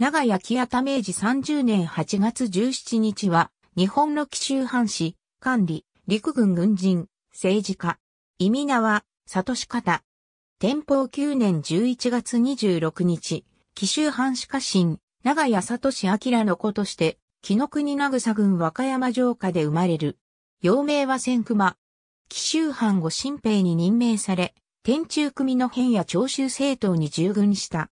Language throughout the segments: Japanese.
長屋木屋明治30年8月17日は、日本の紀州藩士、管理、陸軍軍人、政治家、意味名は、里し方。天保9年11月26日、紀州藩士家臣、長屋里志明の子として、紀の国名草郡和歌山城下で生まれる。幼名は千熊。紀州藩後新兵に任命され、天中組の変や長州政党に従軍した。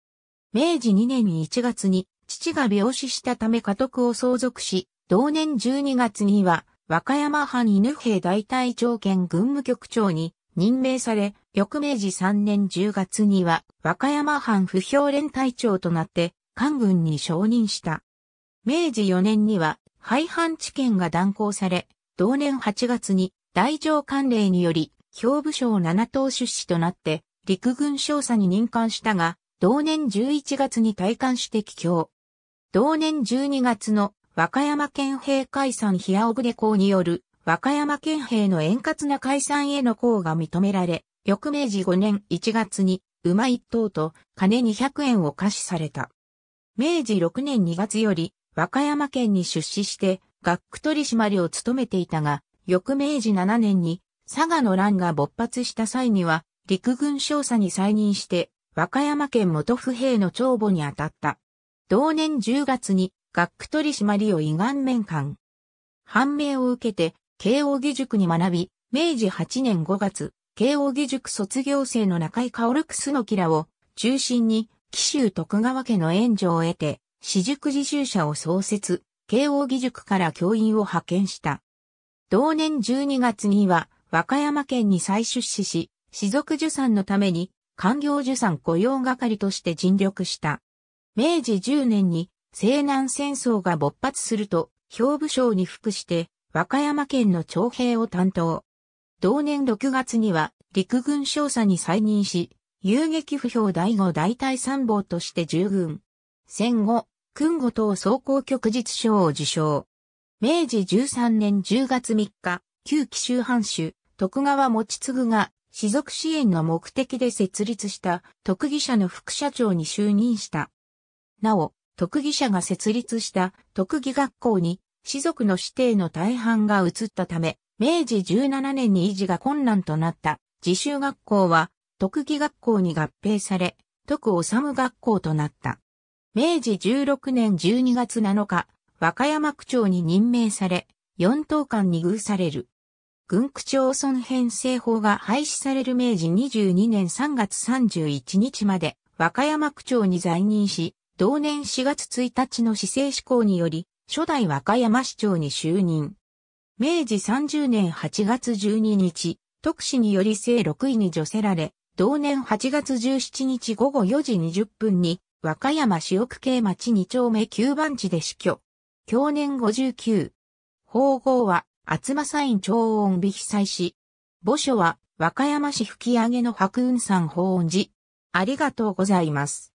明治2年1月に父が病死したため家督を相続し、同年12月には和歌山藩犬兵大隊長兼軍務局長に任命され、翌明治3年10月には和歌山藩不評連隊長となって官軍に承認した。明治4年には廃藩置県が断行され、同年8月に大乗官令により、兵部省七党出資となって陸軍少佐に任官したが、同年11月に退官して帰郷。同年12月の和歌山県兵解散日青船校による和歌山県兵の円滑な解散への功が認められ、翌明治5年1月に馬一頭と金200円を貸しされた。明治6年2月より和歌山県に出資して学区取締りを務めていたが、翌明治7年に佐賀の乱が勃発した際には陸軍少佐に再任して和歌山県元府兵の帳簿に当たった。同年10月に学区取締を胃願。面官。判明を受けて、慶応義塾に学び、明治8年5月、慶応義塾卒業生の中井薫楠木らを中心に、紀州徳川家の援助を得て、私塾自習者を創設、慶応義塾から教員を派遣した。同年12月には、和歌山県に再出資し、私族受産のために、官業受産雇用係として尽力した。明治10年に西南戦争が勃発すると、兵部省に服して和歌山県の徴兵を担当。同年6月には陸軍少佐に再任し、遊撃不評第5大隊参謀として従軍。戦後、訓後等総合局実賞を受賞。明治13年10月3日、旧紀州藩主、徳川持次が士族支援の目的で設立した特技者の副社長に就任した。なお、特技者が設立した特技学校に士族の指定の大半が移ったため、明治17年に維持が困難となった自習学校は特技学校に合併され、特治学校となった。明治16年12月7日、和歌山区長に任命され、4等間に遇される。軍区町村編成法が廃止される明治22年3月31日まで和歌山区長に在任し、同年4月1日の市政施行により、初代和歌山市長に就任。明治30年8月12日、特使により正6位に除せられ、同年8月17日午後4時20分に、和歌山市奥系町2丁目9番地で死去。去年59。法号は、厚間サイン超音美被災し、墓所は和歌山市吹上の白雲山法音寺。ありがとうございます。